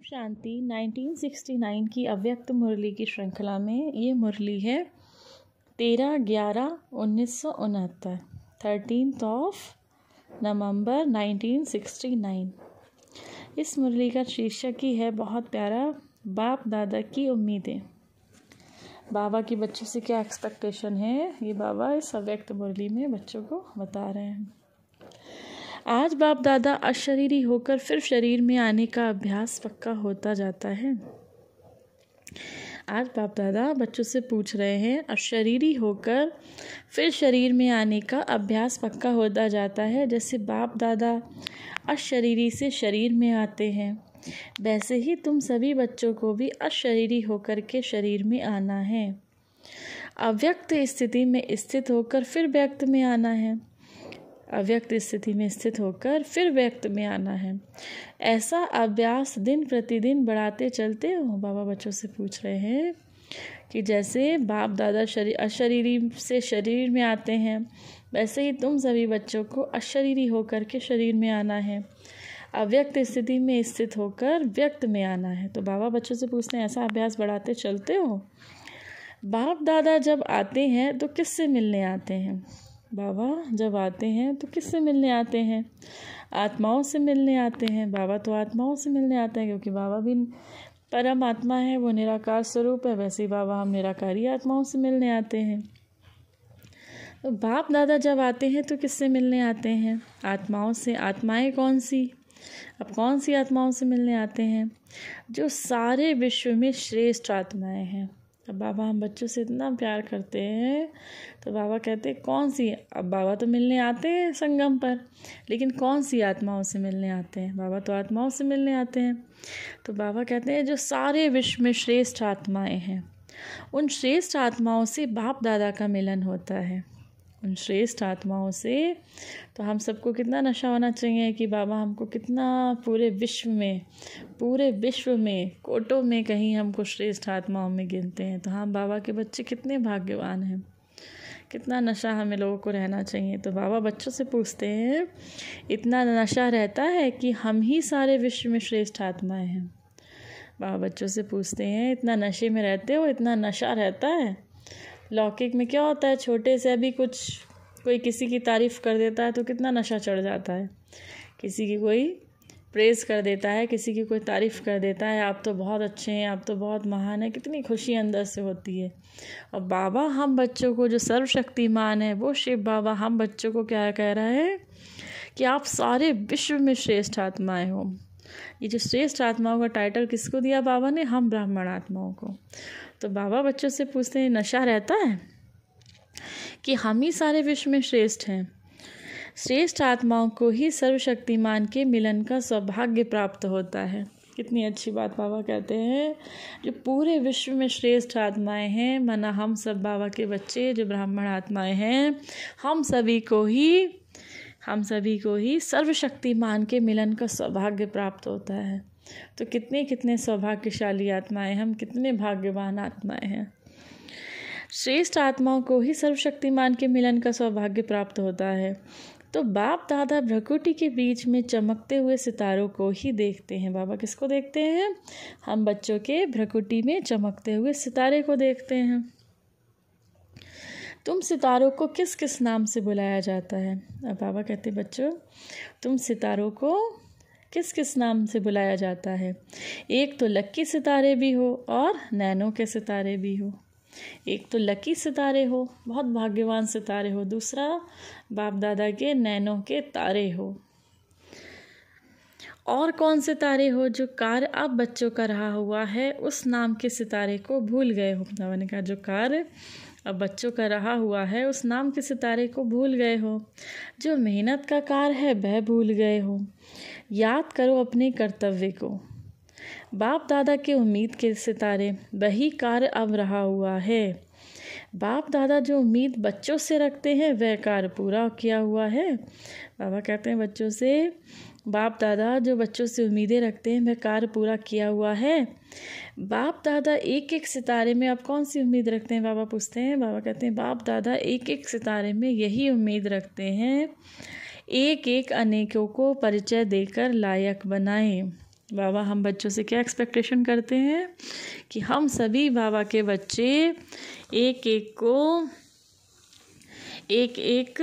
ओम शांति 1969 की अव्यक्त मुरली की श्रृंखला में ये मुरली है तेरह ग्यारह उन्नीस सौ उनहत्तर थर्टीनथ ऑफ नवंबर 1969 इस मुरली का शीर्षक ही है बहुत प्यारा बाप दादा की उम्मीदें बाबा की बच्चों से क्या एक्सपेक्टेशन है ये बाबा इस अव्यक्त मुरली में बच्चों को बता रहे हैं आज बाप दादा अशरीरी होकर फिर शरीर में आने का अभ्यास पक्का होता जाता है आज बाप दादा बच्चों से पूछ रहे हैं अशरीरी होकर फिर शरीर में आने का अभ्यास पक्का होता जाता है जैसे बाप दादा अशरीरी से शरीर में आते हैं वैसे ही तुम सभी बच्चों को भी अशरीरी होकर के शरीर में आना है अव्यक्त स्थिति में स्थित होकर फिर व्यक्त में आना है अव्यक्त स्थिति में स्थित होकर फिर व्यक्त में आना है ऐसा अभ्यास दिन प्रतिदिन बढ़ाते चलते हो बाबा बच्चों से पूछ रहे हैं कि जैसे बाप दादा शरीर अशरीरी से शरीर में आते हैं वैसे ही तुम सभी बच्चों को अशरीरी होकर के शरीर में आना है अव्यक्त स्थिति में स्थित होकर व्यक्त में आना है तो बाबा बच्चों से पूछते हैं ऐसा अभ्यास बढ़ाते चलते हो बाप दादा जब आते हैं तो किससे मिलने आते हैं बाबा जब आते हैं तो किससे मिलने आते हैं आत्माओं से मिलने आते हैं बाबा तो आत्माओं से मिलने आते हैं क्योंकि बाबा भी परम आत्मा है वो निराकार स्वरूप है वैसे ही बाबा हम निराकारी आत्माओं से मिलने आते हैं तो बाप दादा जब आते हैं तो किससे मिलने आते हैं आत्माओं से आत्माएं कौन सी अब कौन सी आत्माओं से मिलने आते हैं जो सारे विश्व में श्रेष्ठ आत्माएं हैं अब बाबा हम बच्चों से इतना प्यार करते हैं तो बाबा कहते कौन सी अब बाबा तो मिलने आते हैं संगम पर लेकिन कौन सी आत्माओं से मिलने आते हैं बाबा तो आत्माओं से मिलने आते हैं तो बाबा कहते हैं जो सारे विश्व में श्रेष्ठ आत्माएं हैं उन श्रेष्ठ आत्माओं से बाप दादा का मिलन होता है उन श्रेष्ठ आत्माओं से तो हम सबको कितना नशा होना चाहिए कि बाबा हमको कितना पूरे विश्व में पूरे विश्व में कोटों में कहीं हमको श्रेष्ठ आत्माओं में गिनते हैं तो हम हाँ, बाबा के बच्चे कितने भाग्यवान हैं कितना नशा हमें लोगों को रहना चाहिए तो बाबा बच्चों से पूछते हैं इतना नशा रहता है कि हम ही सारे विश्व में श्रेष्ठ आत्माएं हैं बाबा बच्चों से पूछते हैं इतना नशे में रहते हो इतना नशा रहता है लौकिक में क्या होता है छोटे से अभी कुछ कोई किसी की तारीफ़ कर देता है तो कितना नशा चढ़ जाता है किसी की कोई प्रेज़ कर देता है किसी की कोई तारीफ़ कर देता है आप तो बहुत अच्छे हैं आप तो बहुत महान है कितनी खुशी अंदर से होती है और बाबा हम बच्चों को जो सर्वशक्तिमान है वो शिव बाबा हम बच्चों को क्या कह रहा है कि आप सारे विश्व में श्रेष्ठ आत्माएं हो ये जो श्रेष्ठ आत्माओं का टाइटल किसको दिया बाबा ने हम ब्राह्मण आत्माओं को तो बाबा बच्चों से पूछते हैं नशा रहता है कि हम ही सारे विश्व में श्रेष्ठ हैं श्रेष्ठ आत्माओं को ही सर्वशक्तिमान के मिलन का सौभाग्य प्राप्त होता है कितनी अच्छी बात बाबा कहते हैं जो पूरे विश्व में श्रेष्ठ आत्माएं हैं माना हम सब बाबा के बच्चे जो ब्राह्मण आत्माएं हैं हम सभी को ही हम सभी को ही सर्वशक्तिमान के मिलन का सौभाग्य प्राप्त होता है तो कितने कितने सौभाग्यशाली आत्माएं हम कितने भाग्यवान आत्माएं हैं श्रेष्ठ आत्माओं को ही सर्वशक्तिमान के मिलन का सौभाग्य प्राप्त होता है तो बाप दादा भ्रकुटी के बीच में चमकते हुए सितारों को ही देखते हैं बाबा किसको देखते हैं हम बच्चों के भ्रकुटी में चमकते हुए सितारे को देखते हैं तुम सितारों को किस किस नाम से बुलाया जाता है अब बाबा कहते बच्चों तुम सितारों को किस किस नाम से बुलाया जाता है एक तो लक्की सितारे भी हो और नैनों के सितारे भी हो एक तो लकी सितारे हो बहुत भाग्यवान सितारे हो दूसरा बाप दादा के नैनों के तारे हो और कौन से तारे हो जो कार्य अब बच्चों का रहा हुआ है उस नाम के सितारे को भूल गए हो खुदावा ने कहा जो कार्य अब बच्चों का रहा हुआ है उस नाम के सितारे को भूल गए हो जो मेहनत का कार है वह भूल गए हो याद करो अपने कर्तव्य को बाप दादा के उम्मीद के सितारे वही कार्य अब रहा हुआ है बाप दादा जो उम्मीद बच्चों से रखते हैं वह कार्य पूरा किया हुआ है बाबा कहते हैं बच्चों से बाप दादा जो बच्चों से उम्मीदें रखते हैं वह कार्य पूरा किया हुआ है बाप दादा एक एक सितारे में आप कौन सी उम्मीद रखते हैं बाबा पूछते हैं बाबा कहते हैं बाप दादा एक एक सितारे में यही उम्मीद रखते हैं एक एक अनेकों को परिचय देकर लायक बनाए बाबा हम बच्चों से क्या एक्सपेक्टेशन करते हैं कि हम सभी बाबा के बच्चे एक एक को एक एक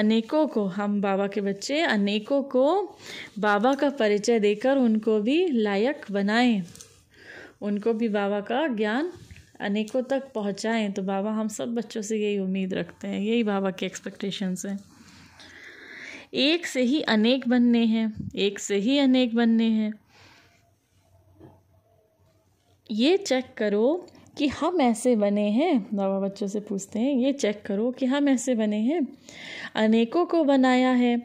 अनेकों को हम बाबा के बच्चे अनेकों को बाबा का परिचय देकर उनको भी लायक बनाएं उनको भी बाबा का ज्ञान अनेकों तक पहुंचाएं तो बाबा हम सब बच्चों से यही उम्मीद रखते हैं यही बाबा के एक्सपेक्टेशंस हैं एक से ही अनेक बनने हैं एक से ही अनेक बनने हैं ये चेक करो कि हम ऐसे बने हैं बाबा बच्चों से पूछते हैं ये चेक करो कि हम ऐसे बने हैं अनेकों को बनाया है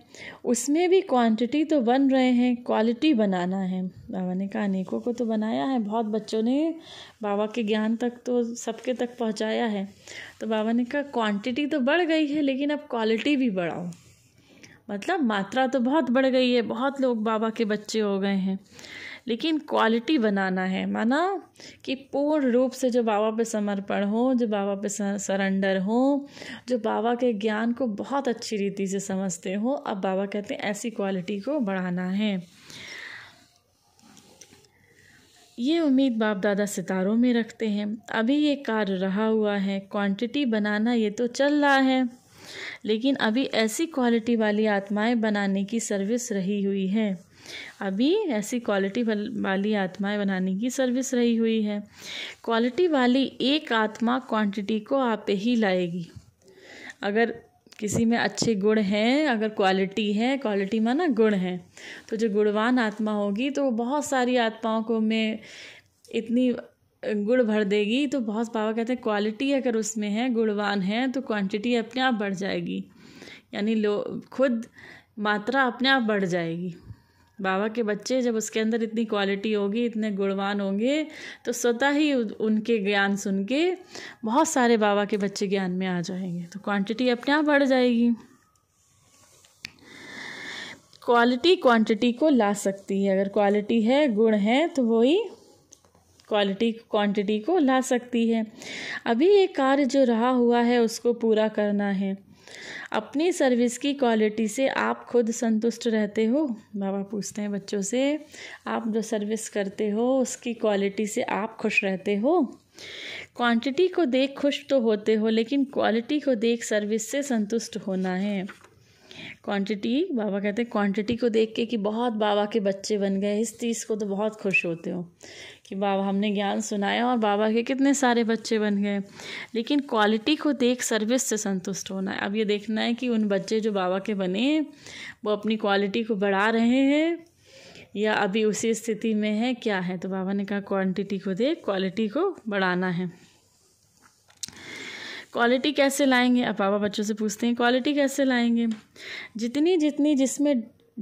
उसमें भी क्वांटिटी तो बन रहे हैं क्वालिटी बनाना है बाबा ने कहा अनेकों को तो बनाया है बहुत बच्चों ने बाबा के ज्ञान तक तो सबके तक पहुंचाया है तो बाबा ने कहा क्वांटिटी तो बढ़ गई है लेकिन अब क्वालिटी भी बढ़ाओ मतलब मात्रा तो बहुत बढ़ गई है बहुत लोग बाबा के बच्चे हो गए हैं लेकिन क्वालिटी बनाना है माना कि पूर्ण रूप से जो बाबा पे समर्पण हो जो बाबा पे सरेंडर हो जो बाबा के ज्ञान को बहुत अच्छी रीति से समझते हो अब बाबा कहते हैं ऐसी क्वालिटी को बढ़ाना है ये उम्मीद बाप दादा सितारों में रखते हैं अभी ये कार्य रहा हुआ है क्वांटिटी बनाना ये तो चल रहा है लेकिन अभी ऐसी क्वालिटी वाली आत्माएं बनाने की सर्विस रही हुई है अभी ऐसी क्वालिटी वाली आत्माएं बनाने की सर्विस रही हुई है क्वालिटी वाली एक आत्मा क्वांटिटी को आप ही लाएगी अगर किसी में अच्छे गुण हैं अगर क्वालिटी है क्वालिटी माना गुण है तो जो गुणवान आत्मा होगी तो बहुत सारी आत्माओं को में इतनी गुड़ भर देगी तो बहुत पापा कहते हैं क्वालिटी अगर उसमें है गुड़वान है तो क्वांटिटी अपने आप बढ़ जाएगी यानी लो खुद मात्रा अपने आप बढ़ जाएगी बाबा के बच्चे जब उसके अंदर इतनी क्वालिटी होगी इतने गुणवान होंगे तो स्वतः ही उनके ज्ञान सुन के बहुत सारे बाबा के बच्चे ज्ञान में आ जाएंगे तो क्वांटिटी अपने आप बढ़ जाएगी क्वालिटी क्वांटिटी को ला सकती है अगर क्वालिटी है गुण है तो वही क्वालिटी क्वांटिटी को ला सकती है अभी ये कार्य जो रहा हुआ है उसको पूरा करना है अपनी सर्विस की क्वालिटी से आप खुद संतुष्ट रहते हो बाबा पूछते हैं बच्चों से आप जो सर्विस करते हो उसकी क्वालिटी से आप खुश रहते हो क्वांटिटी को देख खुश तो होते हो लेकिन क्वालिटी को देख सर्विस से संतुष्ट होना है क्वांटिटी बाबा कहते हैं क्वांटिटी को देख के कि बहुत बाबा के बच्चे बन गए इस चीज़ को तो बहुत खुश होते हो कि बाबा हमने ज्ञान सुनाया और बाबा के कितने सारे बच्चे बन गए लेकिन क्वालिटी को देख सर्विस से संतुष्ट होना है अब ये देखना है कि उन बच्चे जो बाबा के बने हैं वो अपनी क्वालिटी को बढ़ा रहे हैं या अभी उसी स्थिति में है क्या है तो बाबा ने कहा क्वांटिटी को देख क्वालिटी को बढ़ाना है क्वालिटी कैसे लाएंगे अब बाबा बच्चों से पूछते हैं क्वालिटी कैसे लाएंगे जितनी जितनी जिसमें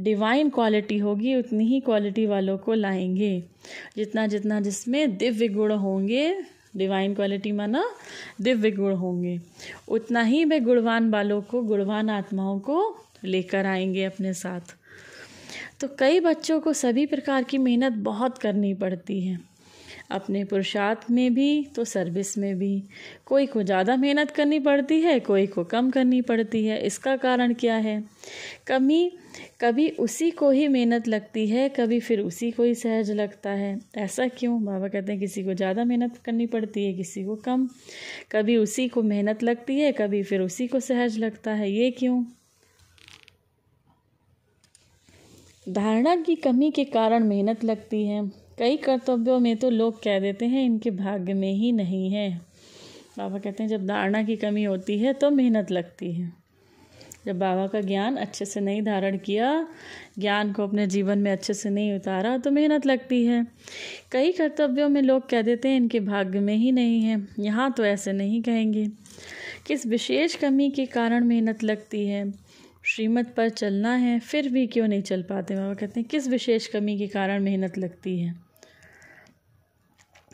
डिवाइन क्वालिटी होगी उतनी ही क्वालिटी वालों को लाएंगे जितना जितना जिसमें दिव्य गुण होंगे डिवाइन क्वालिटी माना दिव्य गुण होंगे उतना ही वे गुणवान बालों को गुणवान आत्माओं को लेकर आएंगे अपने साथ तो कई बच्चों को सभी प्रकार की मेहनत बहुत करनी पड़ती है अपने पुरुषार्थ में भी तो सर्विस में भी कोई को ज़्यादा मेहनत करनी पड़ती है कोई को कम करनी पड़ती है इसका कारण क्या है कमी कभी उसी को ही मेहनत लगती है कभी फिर उसी को ही सहज लगता है ऐसा क्यों बाबा कहते हैं किसी को ज़्यादा मेहनत करनी पड़ती है किसी को कम कभी उसी को मेहनत लगती है कभी फिर उसी को सहज लगता है ये क्यों धारणा की कमी के कारण मेहनत लगती है कई कर्तव्यों में तो लोग कह देते हैं इनके भाग्य में ही नहीं है बाबा कहते हैं जब धारणा की कमी होती है तो मेहनत लगती है जब बाबा का ज्ञान अच्छे से नहीं धारण किया ज्ञान को अपने जीवन में अच्छे से नहीं उतारा तो मेहनत लगती है कई कर्तव्यों में लोग कह देते हैं इनके भाग्य में ही नहीं है यहाँ तो ऐसे नहीं कहेंगे किस विशेष कमी के कारण मेहनत लगती है श्रीमत पर चलना है फिर भी क्यों नहीं चल पाते बाबा कहते हैं किस विशेष कमी के कारण मेहनत लगती है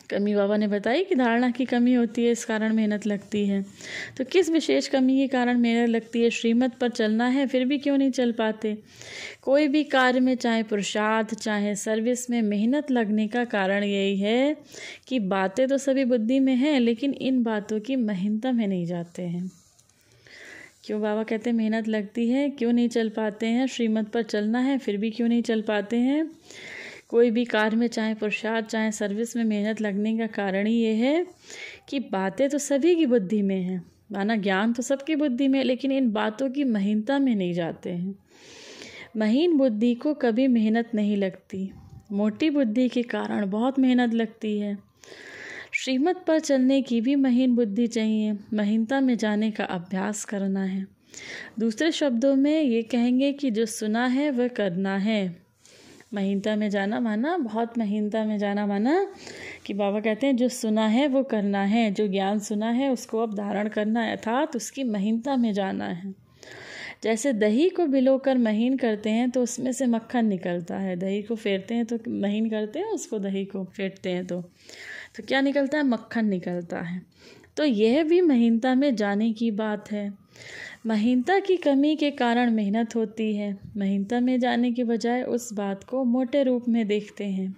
कमी बाबा ने बताई कि धारणा की कमी होती है इस कारण मेहनत लगती है तो किस विशेष कमी के कारण मेहनत लगती है श्रीमत पर चलना है फिर भी क्यों नहीं चल पाते कोई भी कार्य में चाहे पुरुषार्थ चाहे सर्विस में मेहनत लगने का कारण यही है कि बातें तो सभी बुद्धि में हैं लेकिन इन बातों की महिनता में नहीं जाते हैं क्यों बाबा कहते हैं मेहनत लगती है क्यों नहीं चल पाते हैं श्रीमत पर चलना है फिर भी क्यों नहीं चल पाते हैं कोई भी कार में चाहे प्रसाद चाहे सर्विस में मेहनत लगने का कारण ही ये है कि बातें तो सभी की बुद्धि में हैं माना ज्ञान तो सबकी बुद्धि में है लेकिन इन बातों की महीनता में नहीं जाते हैं महीन बुद्धि को कभी मेहनत नहीं लगती मोटी बुद्धि के कारण बहुत मेहनत लगती है श्रीमत पर चलने की भी महीन बुद्धि चाहिए महीनता में जाने का अभ्यास करना है दूसरे शब्दों में ये कहेंगे कि जो सुना है वह करना है महीनता में जाना माना बहुत महीनता में जाना माना कि बाबा कहते हैं जो सुना है वो करना है जो ज्ञान सुना है उसको अब धारण करना है अर्थात उसकी महीनता में जाना है जैसे दही को कर महीन करते हैं तो उसमें से मक्खन निकलता है दही को फेरते हैं तो महीन करते हैं उसको दही को फेरते हैं तो तो क्या निकलता है मक्खन निकलता है तो यह भी महीनता में जाने की बात है महीनता की कमी के कारण मेहनत होती है महीनता में जाने के बजाय उस बात को मोटे रूप में देखते हैं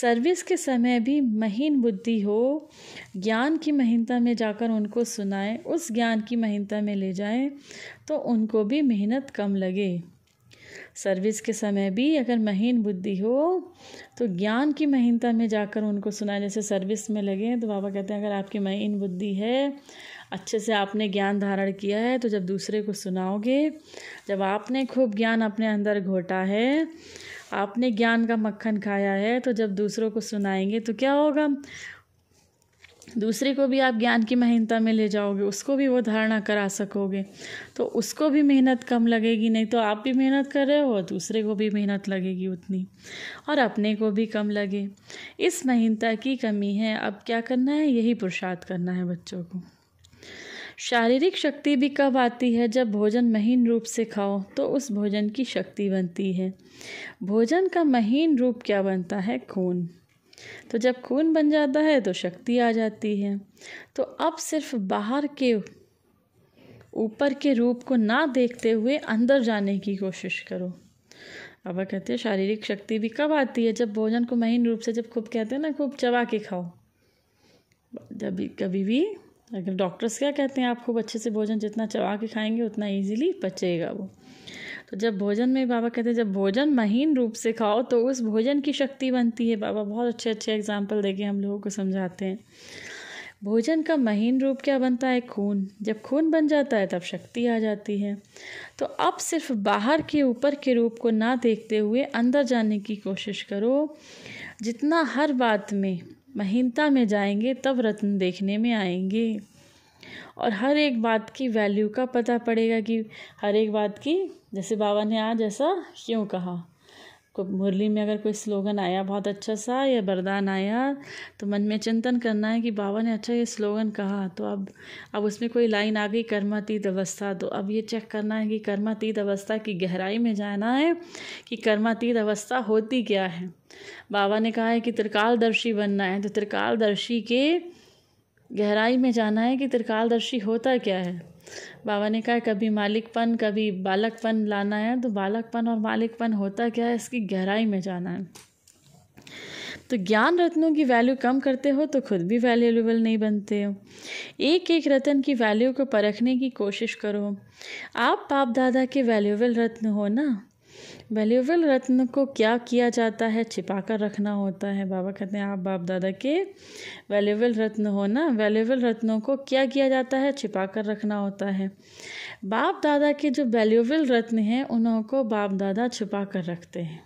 सर्विस के समय भी महीन बुद्धि हो ज्ञान की महीनता में जाकर उनको सुनाएं उस ज्ञान की महीनता में ले जाएं तो उनको भी मेहनत कम लगे सर्विस के समय भी अगर महीन बुद्धि हो तो ज्ञान की महीनता में जाकर उनको सुना जैसे सर्विस में लगे हैं तो बाबा कहते हैं अगर आपकी महीन बुद्धि है अच्छे से आपने ज्ञान धारण किया है तो जब दूसरे को सुनाओगे जब आपने खूब ज्ञान अपने अंदर घोटा है आपने ज्ञान का मक्खन खाया है तो जब दूसरों को सुनाएंगे तो क्या होगा दूसरे को भी आप ज्ञान की महीनता में ले जाओगे उसको भी वो धारणा करा सकोगे तो उसको भी मेहनत कम लगेगी नहीं तो आप भी मेहनत कर रहे हो दूसरे को भी मेहनत लगेगी उतनी और अपने को भी कम लगे इस महीनता की कमी है अब क्या करना है यही पुरुषार्थ करना है बच्चों को शारीरिक शक्ति भी कब आती है जब भोजन महीन रूप से खाओ तो उस भोजन की शक्ति बनती है भोजन का महीन रूप क्या बनता है खून तो जब खून बन जाता है तो शक्ति आ जाती है तो अब सिर्फ बाहर के ऊपर के रूप को ना देखते हुए अंदर जाने की कोशिश करो अब कहते हैं शारीरिक शक्ति भी कब आती है जब भोजन को महीन रूप से जब खूब कहते हैं ना खूब चबा के खाओ जब कभी भी अगर डॉक्टर्स क्या कहते हैं आप खूब अच्छे से भोजन जितना चबा के खाएंगे उतना इजीली पचेगा वो तो जब भोजन में बाबा कहते हैं जब भोजन महीन रूप से खाओ तो उस भोजन की शक्ति बनती है बाबा बहुत अच्छे अच्छे एग्जाम्पल देके हम लोगों को समझाते हैं भोजन का महीन रूप क्या बनता है खून जब खून बन जाता है तब शक्ति आ जाती है तो अब सिर्फ बाहर के ऊपर के रूप को ना देखते हुए अंदर जाने की कोशिश करो जितना हर बात में महीनता में जाएंगे तब रत्न देखने में आएंगे और हर एक बात की वैल्यू का पता पड़ेगा कि हर एक बात की जैसे बाबा ने आज ऐसा क्यों कहा मुरली में अगर कोई स्लोगन आया बहुत अच्छा सा या वरदान आया तो मन में चिंतन करना है कि बाबा ने अच्छा ये स्लोगन कहा तो अब अब उसमें कोई लाइन आ गई कर्मातीत अवस्था तो अब ये चेक करना है कि कर्मातीत अवस्था की गहराई में जाना है कि कर्मातीत अवस्था होती क्या है बाबा ने कहा है कि त्रिकालदर्शी बनना है तो त्रिकालदर्शी के गहराई में जाना है कि त्रिकालदर्शी होता क्या है बाबा ने कहा कभी मालिकपन कभी बालकपन लाना है तो बालकपन और मालिकपन होता क्या है इसकी गहराई में जाना है तो ज्ञान रत्नों की वैल्यू कम करते हो तो खुद भी वैल्यूएबल नहीं बनते हो एक एक रत्न की वैल्यू को परखने की कोशिश करो आप बाप दादा के वैल्यूएबल रत्न हो ना वैल्यूबल रत्न को क्या किया जाता है छिपा कर रखना होता है बाबा कहते हैं आप बाप दादा के वैल्यूबल रत्न हो ना वैल्यूबल रत्नों को क्या किया जाता है छिपा कर रखना होता है बाप दादा के जो वैल्यूबल रत्न हैं उन्हों को बाप दादा छिपा कर रखते हैं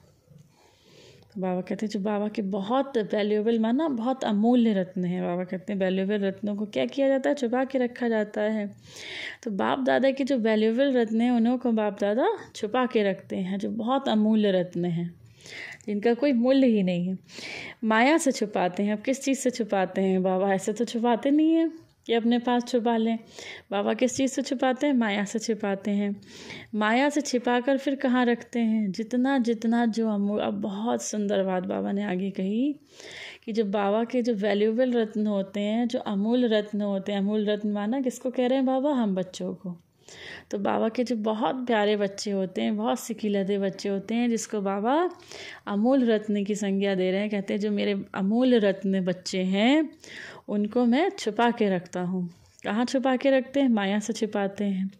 बाबा कहते हैं जो बाबा के बहुत वैल्यूएबल माना बहुत अमूल्य रत्न है बाबा कहते हैं वैल्यूएबल रत्नों को क्या किया जाता है छुपा के रखा जाता है तो बाप दादा के जो वैल्यूएबल रत्न हैं उन्हों को बाप दादा छुपा के रखते हैं जो बहुत अमूल्य रत्न हैं जिनका कोई मूल्य ही नहीं है माया से छुपाते हैं अब किस चीज़ से छुपाते हैं बाबा ऐसे तो छुपाते नहीं हैं कि अपने पास छुपा लें बाबा किस चीज़ से छुपाते हैं माया से छिपाते हैं माया से छिपा कर फिर कहाँ रखते हैं जितना जितना जो अमूल अब बहुत सुंदर बात बाबा ने आगे कही कि जो बाबा के जो वैल्यूबल रत्न होते हैं जो अमूल रत्न होते हैं अमूल रत्न माना किसको कह रहे हैं बाबा हम बच्चों को तो बाबा के जो बहुत प्यारे बच्चे होते हैं बहुत सिकीलदे बच्चे होते हैं जिसको बाबा अमूल रत्न की संज्ञा दे रहे हैं कहते हैं जो मेरे अमूल रत्न बच्चे हैं उनको मैं छुपा के रखता हूँ कहाँ छुपा के रखते हैं माया से छिपाते हैं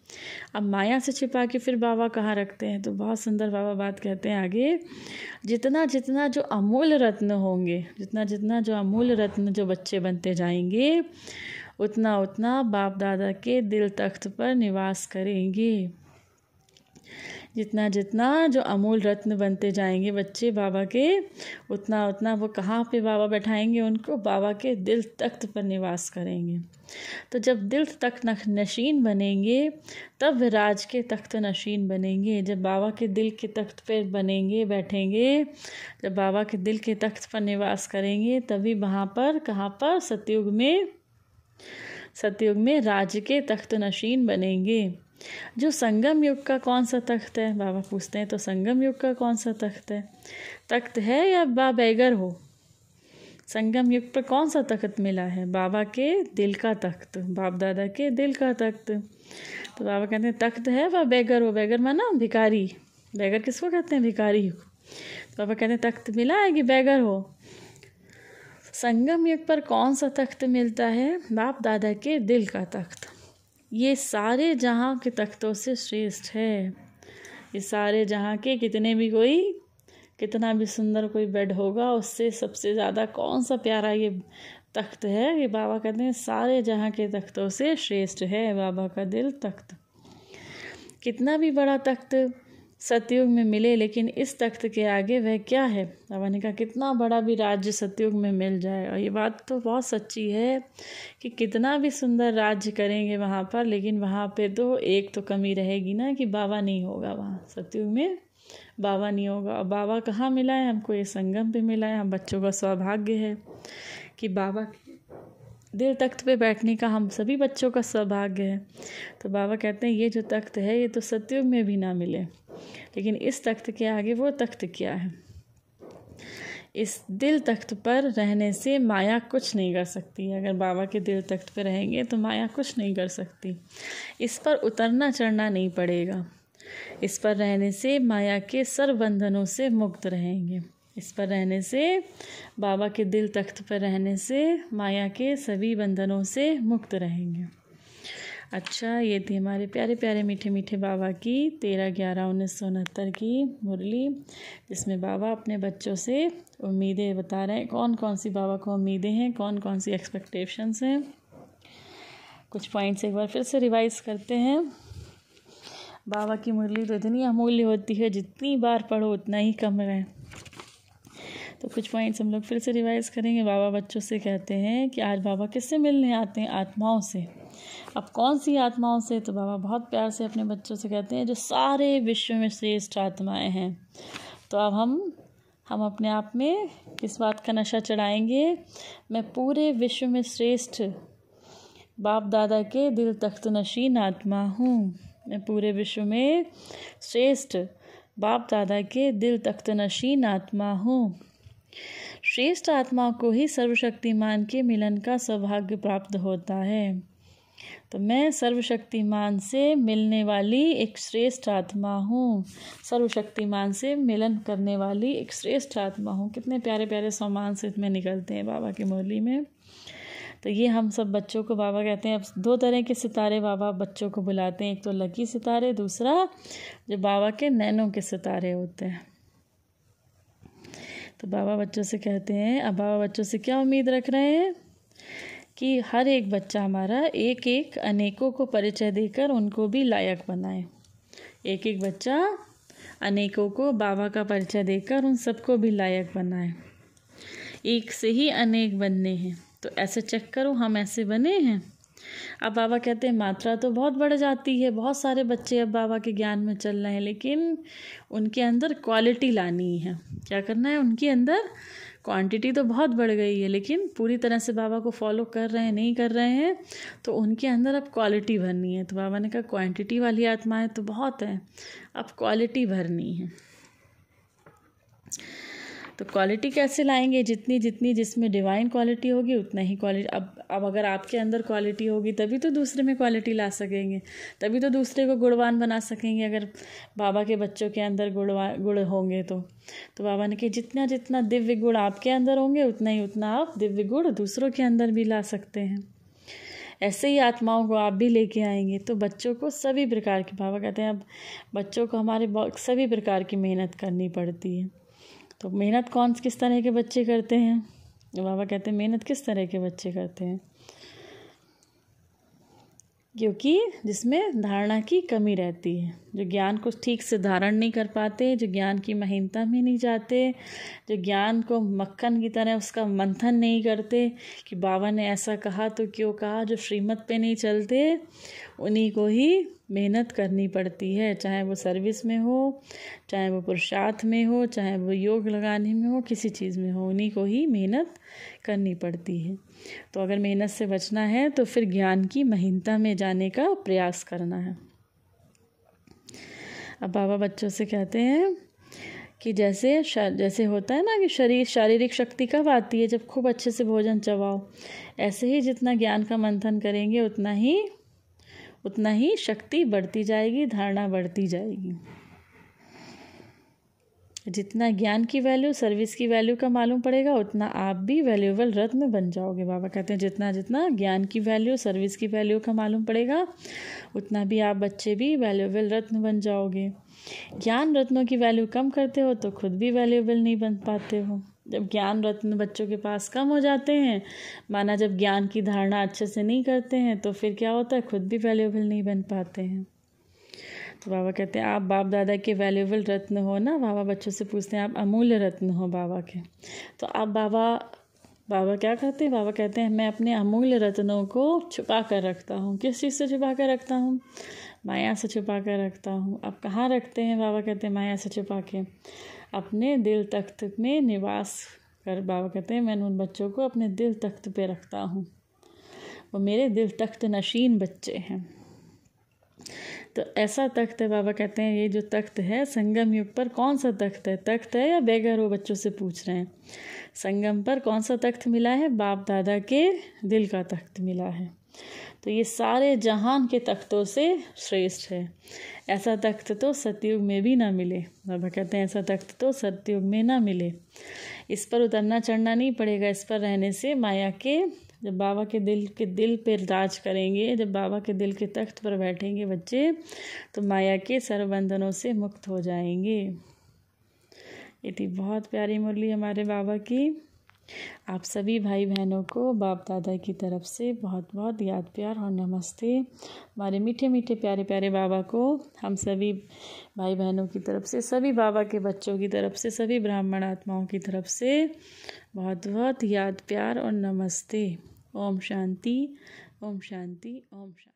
अब माया से छिपा के फिर बाबा कहाँ रखते हैं तो बहुत सुंदर बाबा बात कहते हैं आगे जितना जितना जो अमूल्य रत्न होंगे जितना जितना जो अमूल्य रत्न जो बच्चे बनते जाएंगे उतना उतना बाप दादा के दिल तख्त पर निवास करेंगे जितना जितना जो अमूल रत्न बनते जाएंगे बच्चे बाबा के उतना उतना वो कहाँ पे बाबा बैठाएंगे उनको बाबा के दिल तख्त पर निवास करेंगे तो जब दिल तख्त नख नशीन बनेंगे तब विराज के तख्त नशीन बनेंगे जब बाबा के दिल के तख्त पर बनेंगे बैठेंगे जब बाबा के दिल के तख्त पर निवास करेंगे तभी वहाँ पर कहाँ पर सतयुग में सतयुग में राज के तख्त नशीन बनेंगे जो संगम युग का कौन सा तख्त है बाबा पूछते हैं तो संगम युग का कौन सा तख्त है तख्त है या बा बैगर हो संगम युग पर कौन सा तख्त मिला है बाबा के दिल का तख्त बाप दादा के दिल का तख्त तो बाबा कहते हैं तख्त है वह बैगर हो बैगर माना भिकारी बैगर किसको कहते हैं भिकारी हो तो बाबा कहते हैं तख्त मिला है कि बैगर हो संगम युग पर कौन सा तख्त मिलता है बाप दादा के दिल का तख्त ये सारे जहाँ के तख्तों से श्रेष्ठ है ये सारे जहाँ के कितने भी कोई कितना भी सुंदर कोई बेड होगा उससे सबसे ज़्यादा कौन सा प्यारा ये तख्त है ये बाबा कहते हैं सारे जहाँ के तख्तों से श्रेष्ठ है बाबा का दिल तख्त कितना भी बड़ा तख्त सतयुग में मिले लेकिन इस तख्त के आगे वह क्या है बाबा ने कहा कितना बड़ा भी राज्य सतयुग में मिल जाए और ये बात तो बहुत सच्ची है कि कितना भी सुंदर राज्य करेंगे वहाँ पर लेकिन वहाँ पे तो एक तो कमी रहेगी ना कि बाबा नहीं होगा वहाँ सतयुग में बाबा नहीं होगा और बाबा कहाँ मिला है हमको ये संगम पे मिला है हम बच्चों का सौभाग्य है कि बाबा देर तख्त पे बैठने का हम सभी बच्चों का सौभाग्य है तो बाबा कहते हैं ये जो तख्त है ये तो सत्युग में भी ना मिले लेकिन इस तख्त के आगे वो तख्त क्या है इस दिल तख्त पर रहने से माया कुछ नहीं कर सकती अगर बाबा के दिल तख्त पर रहेंगे तो माया कुछ नहीं कर सकती इस पर उतरना चढ़ना नहीं पड़ेगा इस पर रहने से माया के सर्व बंधनों से मुक्त रहेंगे इस पर रहने से बाबा के दिल तख्त पर रहने से माया के सभी बंधनों से मुक्त रहेंगे अच्छा ये थी हमारे प्यारे प्यारे मीठे मीठे बाबा की तेरह ग्यारह उन्नीस सौ उनहत्तर की मुरली जिसमें बाबा अपने बच्चों से उम्मीदें बता रहे हैं कौन कौन सी बाबा को उम्मीदें हैं कौन कौन सी एक्सपेक्टेशंस हैं कुछ पॉइंट्स एक बार फिर से रिवाइज करते हैं बाबा की मुरली तो इतनी अमूल्य होती है जितनी बार पढ़ो उतना ही कम रहें तो कुछ पॉइंट्स हम लोग फिर से रिवाइज़ करेंगे बाबा बच्चों से कहते हैं कि आज बाबा किससे मिलने आते हैं आत्माओं से अब कौन सी आत्माओं से तो बाबा बहुत प्यार से अपने बच्चों से कहते हैं जो सारे विश्व में श्रेष्ठ आत्माएं हैं तो अब हम हम अपने आप में किस बात का नशा चढ़ाएंगे मैं पूरे विश्व में श्रेष्ठ बाप दादा के दिल तख्त नशीन आत्मा हूँ मैं पूरे विश्व में श्रेष्ठ बाप दादा के दिल तख्त नशीन आत्मा हूँ श्रेष्ठ आत्मा को ही सर्वशक्तिमान के मिलन का सौभाग्य प्राप्त होता है तो मैं सर्वशक्तिमान से मिलने वाली एक श्रेष्ठ आत्मा हूँ सर्वशक्तिमान से मिलन करने वाली एक श्रेष्ठ आत्मा हूँ कितने प्यारे प्यारे सम्मान से इसमें निकलते हैं बाबा की मुरली में तो ये हम सब बच्चों को बाबा कहते हैं अब दो तरह के सितारे बाबा बच्चों को बुलाते हैं एक तो लकी सितारे दूसरा जो बाबा के नैनों के सितारे होते हैं तो बाबा बच्चों से कहते हैं अब बाबा बच्चों से क्या उम्मीद रख रहे हैं कि हर एक बच्चा हमारा एक एक अनेकों को परिचय देकर उनको भी लायक बनाए एक एक बच्चा अनेकों को बाबा का परिचय देकर उन सबको भी लायक बनाए एक से ही अनेक बनने हैं तो ऐसे चेक करो हम ऐसे बने हैं अब बाबा कहते हैं मात्रा तो बहुत बढ़ जाती है बहुत सारे बच्चे अब बाबा के ज्ञान में चल रहे हैं लेकिन उनके अंदर क्वालिटी लानी है क्या करना है उनके अंदर क्वांटिटी तो बहुत बढ़ गई है लेकिन पूरी तरह से बाबा को फॉलो कर रहे हैं नहीं कर रहे हैं तो उनके अंदर अब क्वालिटी भरनी है तो बाबा ने कहा क्वांटिटी वाली आत्माएं तो बहुत हैं अब क्वालिटी भरनी है तो क्वालिटी कैसे लाएंगे जितनी जितनी जिसमें डिवाइन क्वालिटी होगी उतना ही क्वालिटी अब अब अगर आपके अंदर क्वालिटी होगी तभी तो दूसरे में क्वालिटी ला सकेंगे तभी तो दूसरे को गुणवान बना सकेंगे अगर बाबा के बच्चों के अंदर गुणवा गुण होंगे तो तो बाबा ने कहा जितना जितना दिव्य गुण आपके अंदर होंगे उतना ही उतना आप दिव्य गुण दूसरों के अंदर भी ला सकते हैं ऐसे ही आत्माओं को आप भी लेके आएंगे तो बच्चों को सभी प्रकार के बाबा कहते हैं अब बच्चों को हमारे सभी प्रकार की मेहनत करनी पड़ती है तो मेहनत कौन किस तरह के बच्चे करते हैं बाबा कहते हैं मेहनत किस तरह के बच्चे करते हैं क्योंकि जिसमें धारणा की कमी रहती है जो ज्ञान को ठीक से धारण नहीं कर पाते जो ज्ञान की महीनता में नहीं जाते जो ज्ञान को मक्खन की तरह उसका मंथन नहीं करते कि बाबा ने ऐसा कहा तो क्यों कहा जो श्रीमत पे नहीं चलते उन्हीं को ही मेहनत करनी पड़ती है चाहे वो सर्विस में हो चाहे वो पुरुषार्थ में हो चाहे वो योग लगाने में हो किसी चीज़ में हो उन्हीं को ही मेहनत करनी पड़ती है तो अगर मेहनत से बचना है तो फिर ज्ञान की महीनता में जाने का प्रयास करना है अब बाबा बच्चों से कहते हैं कि जैसे जैसे होता है ना कि शरीर शारीरिक शक्ति कब आती है जब खूब अच्छे से भोजन चबाओ ऐसे ही जितना ज्ञान का मंथन करेंगे उतना ही उतना ही शक्ति बढ़ती जाएगी धारणा बढ़ती जाएगी जितना ज्ञान की वैल्यू सर्विस की वैल्यू का मालूम पड़ेगा उतना आप भी वैल्यूएबल रत्न बन जाओगे बाबा कहते हैं जितना जितना ज्ञान की वैल्यू सर्विस की वैल्यू का मालूम पड़ेगा उतना भी आप बच्चे भी वैल्यूएबल रत्न बन जाओगे ज्ञान रत्नों की वैल्यू कम करते हो तो खुद भी वैल्यूएबल नहीं बन पाते हो जब ज्ञान रत्न बच्चों के पास कम हो जाते हैं माना जब ज्ञान की धारणा अच्छे से नहीं करते हैं तो फिर क्या होता है खुद भी वैल्यूएबल नहीं बन पाते हैं तो बाबा कहते हैं आप बाप दादा के वैल्यूबल रत्न हो ना बाबा बच्चों से पूछते हैं आप अमूल्य रत्न हो बाबा के तो आप बाबा बाबा क्या कहते हैं बाबा कहते हैं मैं अपने अमूल्य रत्नों को छुपा कर रखता हूँ किस चीज़ से छुपा कर रखता हूँ माया से छुपा कर रखता हूँ आप कहाँ रखते हैं बाबा कहते हैं माया से छुपा के अपने दिल तख्त में निवास कर बाबा कहते हैं मैंने उन बच्चों को अपने दिल तख्त पे रखता हूँ वो मेरे दिल तख्त नशीन बच्चे हैं तो ऐसा तख्त है बाबा कहते हैं ये जो तख्त है संगम युग पर कौन सा तख्त है तख्त है या बेघर वो बच्चों से पूछ रहे हैं संगम पर कौन सा तख्त मिला है बाप दादा के दिल का तख्त मिला है तो ये सारे जहान के तख्तों से श्रेष्ठ है ऐसा तख्त तो सतयुग में भी ना मिले बाबा कहते हैं ऐसा तख्त तो सतयुग में ना मिले इस पर उतरना चढ़ना नहीं पड़ेगा इस पर रहने से माया के जब बाबा के दिल के दिल पर राज करेंगे जब बाबा के दिल के तख्त पर बैठेंगे बच्चे तो माया के सर्वबंधनों से मुक्त हो जाएंगे ये थी बहुत प्यारी मुरली हमारे बाबा की आप सभी भाई बहनों को बाप दादा की तरफ से बहुत बहुत याद प्यार और नमस्ते हमारे मीठे मीठे प्यारे प्यारे बाबा को हम सभी भाई बहनों की तरफ से सभी बाबा के बच्चों की तरफ से सभी ब्राह्मण आत्माओं की तरफ से बहुत बहुत याद प्यार और नमस्ते ओम शांति ओम शांति ओम शांति